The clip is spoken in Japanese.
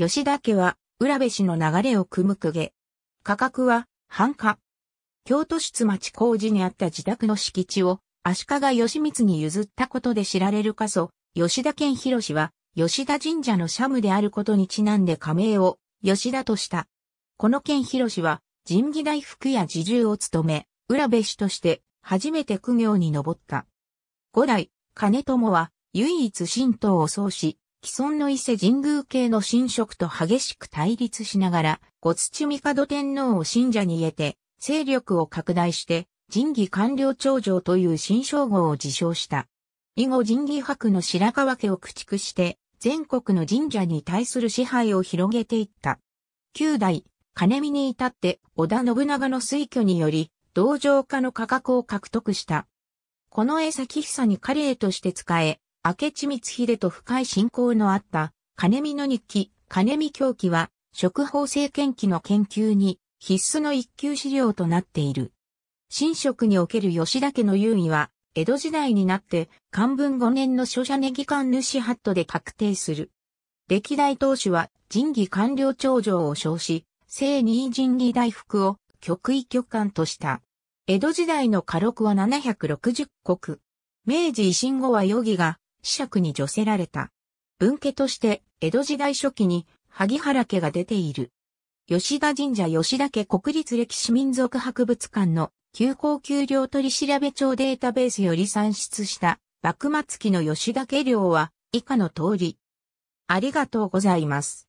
吉田家は、浦部氏の流れを組むくげ。価格は、繁華。京都出町工事にあった自宅の敷地を、足利義満に譲ったことで知られるかそ、吉田健博氏は、吉田神社の社務であることにちなんで加盟を、吉田とした。この健博氏は、神義大福や自重を務め、浦部氏として、初めて苦行に登った。五代、金友は、唯一神道を創始、既存の伊勢神宮系の神職と激しく対立しながら、五土帝天皇を信者に得て、勢力を拡大して、神義官僚長城という新称号を自称した。以後神義博の白川家を駆逐して、全国の神社に対する支配を広げていった。九代、金見に至って織田信長の推挙により、同情家の価格を獲得した。この江崎久に彼へとして使え、明智光秀と深い信仰のあった、金見の日記、金見狂記は、食法政権記の研究に必須の一級資料となっている。新職における吉田家の優位は、江戸時代になって、漢文5年の書者値技官主ットで確定する。歴代当主は、仁儀官僚長城を称し、正二位神儀大福を極位局官とした。江戸時代の家禄は760国。明治維新後は余儀が爵に助せられた。分家として、江戸時代初期に、萩原家が出ている。吉田神社吉田家国立歴史民族博物館の休校給料取調べ帳データベースより算出した幕末期の吉田家料は以下の通り。ありがとうございます。